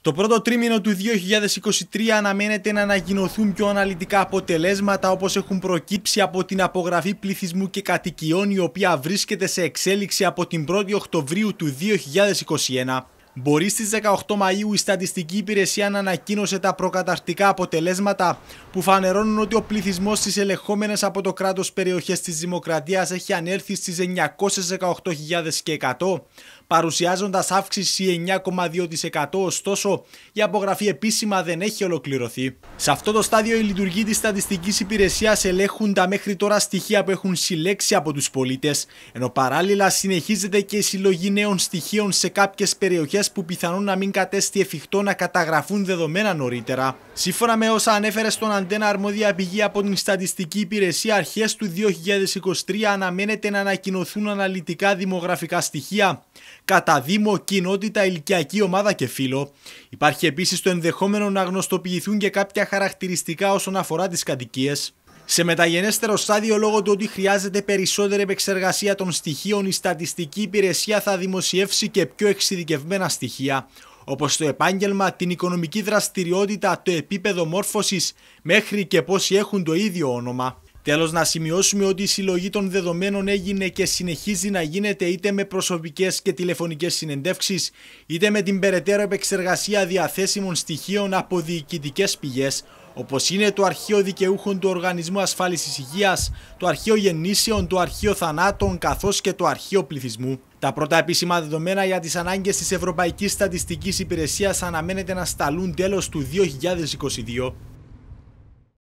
Το πρώτο τρίμηνο του 2023 αναμένεται να ανακοινωθούν πιο αναλυτικά αποτελέσματα όπως έχουν προκύψει από την απογραφή πληθυσμού και κατοικιών η οποία βρίσκεται σε εξέλιξη από την 1η Οκτωβρίου του 2021. Μπορεί στις 18 Μαΐου η Στατιστική Υπηρεσία να ανακοίνωσε τα προκαταρτικά αποτελέσματα που φανερώνουν ότι ο πληθυσμός στις ελεγχόμενες από το κράτος περιοχές της Δημοκρατίας έχει ανέρθει στις 918.100 παρουσιάζοντας αύξηση 9,2%. Ωστόσο, η απογραφή επίσημα δεν έχει ολοκληρωθεί. Σε αυτό το στάδιο, οι λειτουργοί της Στατιστικής Υπηρεσίας ελέγχουν τα μέχρι τώρα στοιχεία που έχουν συλλέξει από τους πολίτες, ενώ παράλληλα συνεχίζεται και η συλλογή νέων στοιχείων σε κάποιες περιοχές που πιθανόν να μην κατέστη εφικτό να καταγραφούν δεδομένα νωρίτερα. Σύμφωνα με όσα ανέφερε στον Αντένα Αρμόδια Πηγή από την Στατιστική Υπηρεσία, αρχές του 2023 αναμένεται να ανακοινωθούν αναλυτικά δημογραφικά στοιχεία κατά δήμο, κοινότητα, ηλικιακή ομάδα και φίλο. Υπάρχει επίσης το ενδεχόμενο να γνωστοποιηθούν και κάποια χαρακτηριστικά όσον αφορά τις κατοικίες. Σε μεταγενέστερο στάδιο, λόγω του ότι χρειάζεται περισσότερη επεξεργασία των στοιχείων, η στατιστική υπηρεσία θα δημοσιεύσει και πιο εξειδικευμένα στοιχεία, όπως το επάγγελμα, την οικονομική δραστηριότητα, το επίπεδο μόρφωσης μέχρι και πόσοι έχουν το ίδιο όνομα. Τέλος, να σημειώσουμε ότι η συλλογή των δεδομένων έγινε και συνεχίζει να γίνεται είτε με προσωπικές και τηλεφωνικές συνεντεύξεις, είτε με την περαιτέρω επεξεργασία διαθέσιμων στοιχείων από διοικητικές πηγές, όπως είναι το Αρχείο Δικαιούχων του Οργανισμού Ασφάλισης Υγείας, το Αρχείο Γεννήσεων, το Αρχείο Θανάτων καθώς και το Αρχείο Πληθυσμού. Τα πρώτα επίσημα δεδομένα για τις ανάγκες της Ευρωπαϊκής Στατιστικής Υπηρεσίας αναμένεται να σταλούν τέλος του 2022.